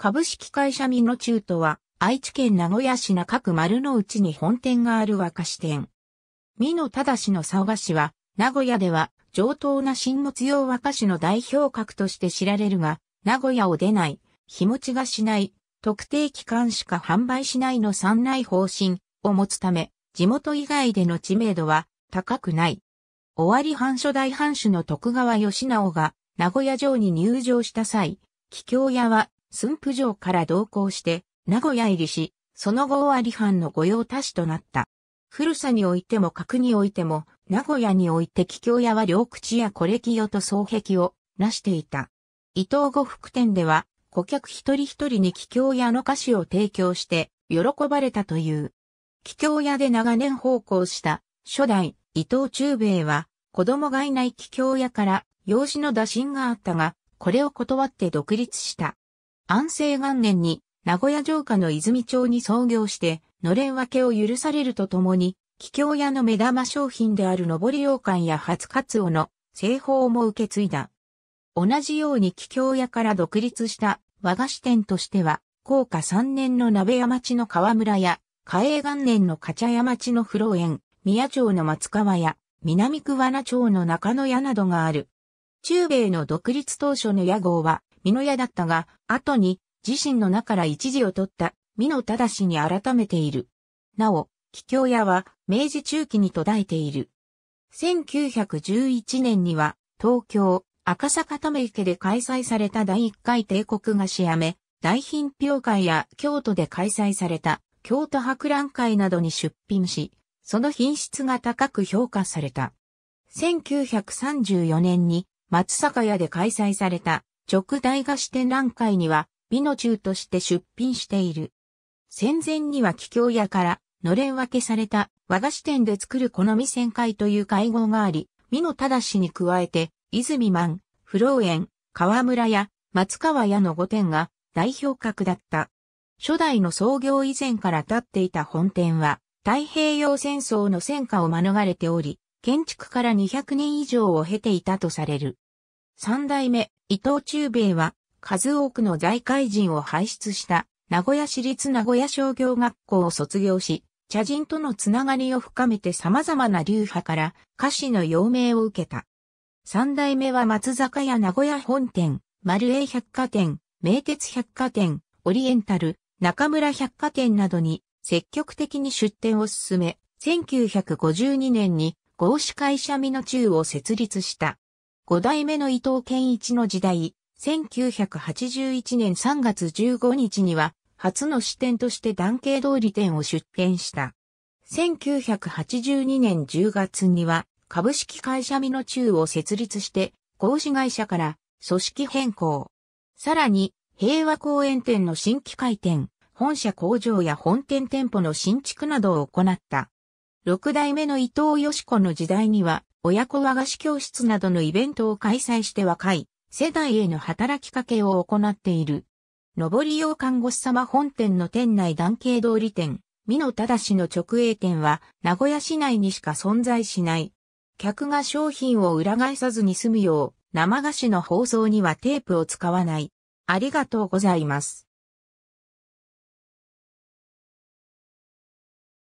株式会社美の中とは、愛知県名古屋市中区丸の内に本店がある和菓子店。美だしの沢菓子は、名古屋では上等な新物用和菓子の代表格として知られるが、名古屋を出ない、日持ちがしない、特定期間しか販売しないの三内方針を持つため、地元以外での知名度は高くない。終わり藩初代藩主の徳川義直が名古屋城に入城した際、桔梗屋は駿府城から同行して、名古屋入りし、その後は張藩の御用達となった。古さにおいても格においても、名古屋において貴梗屋は両口や小歴用と双壁を成していた。伊東呉服店では、顧客一人一人に貴梗屋の菓子を提供して、喜ばれたという。貴梗屋で長年奉公した初代伊藤忠兵衛は、子供がいない貴梗屋から養子の打診があったが、これを断って独立した。安政元年に名古屋城下の泉町に創業して、のれん分けを許されるとともに、桔梗屋の目玉商品である上り羊羹や初カツオの製法も受け継いだ。同じように桔梗屋から独立した和菓子店としては、高価3年の鍋屋町の河村や、嘉永元年の茶屋町の風呂園、宮町の松川屋、南桑名町の中野屋などがある。中米の独立当初の屋号は、美濃屋だったが、後に自身の名から一字を取った美濃正に改めている。なお、桔梗屋は明治中期に途絶えている。1911年には東京赤坂ため池で開催された第1回帝国菓子屋め、大品評会や京都で開催された京都博覧会などに出品し、その品質が高く評価された。1934年に松坂屋で開催された直大菓子展覧会には、美の中として出品している。戦前には桔梗屋から、のれん分けされた和菓子店で作るこの未旋会という会合があり、美の正に加えて、泉万、不老園、河村屋、松川屋の5店が代表格だった。初代の創業以前から建っていた本店は、太平洋戦争の戦火を免れており、建築から200年以上を経ていたとされる。三代目、伊藤忠兵衛は、数多くの財界人を輩出した、名古屋市立名古屋商業学校を卒業し、茶人とのつながりを深めて様々な流派から歌詞の要命を受けた。三代目は松坂屋名古屋本店、丸栄百貨店、名鉄百貨店、オリエンタル、中村百貨店などに積極的に出店を進め、1952年に合資会社美の中を設立した。五代目の伊藤健一の時代、1981年3月15日には、初の支店として男系通り店を出店した。1982年10月には、株式会社美の中を設立して、工事会社から組織変更。さらに、平和公園店の新規開店、本社工場や本店店舗の新築などを行った。六代目の伊藤義子の時代には、親子和菓子教室などのイベントを開催して若い世代への働きかけを行っている。上り用看護師様本店の店内団系通り店、美濃正の直営店は名古屋市内にしか存在しない。客が商品を裏返さずに済むよう、生菓子の包装にはテープを使わない。ありがとうございます。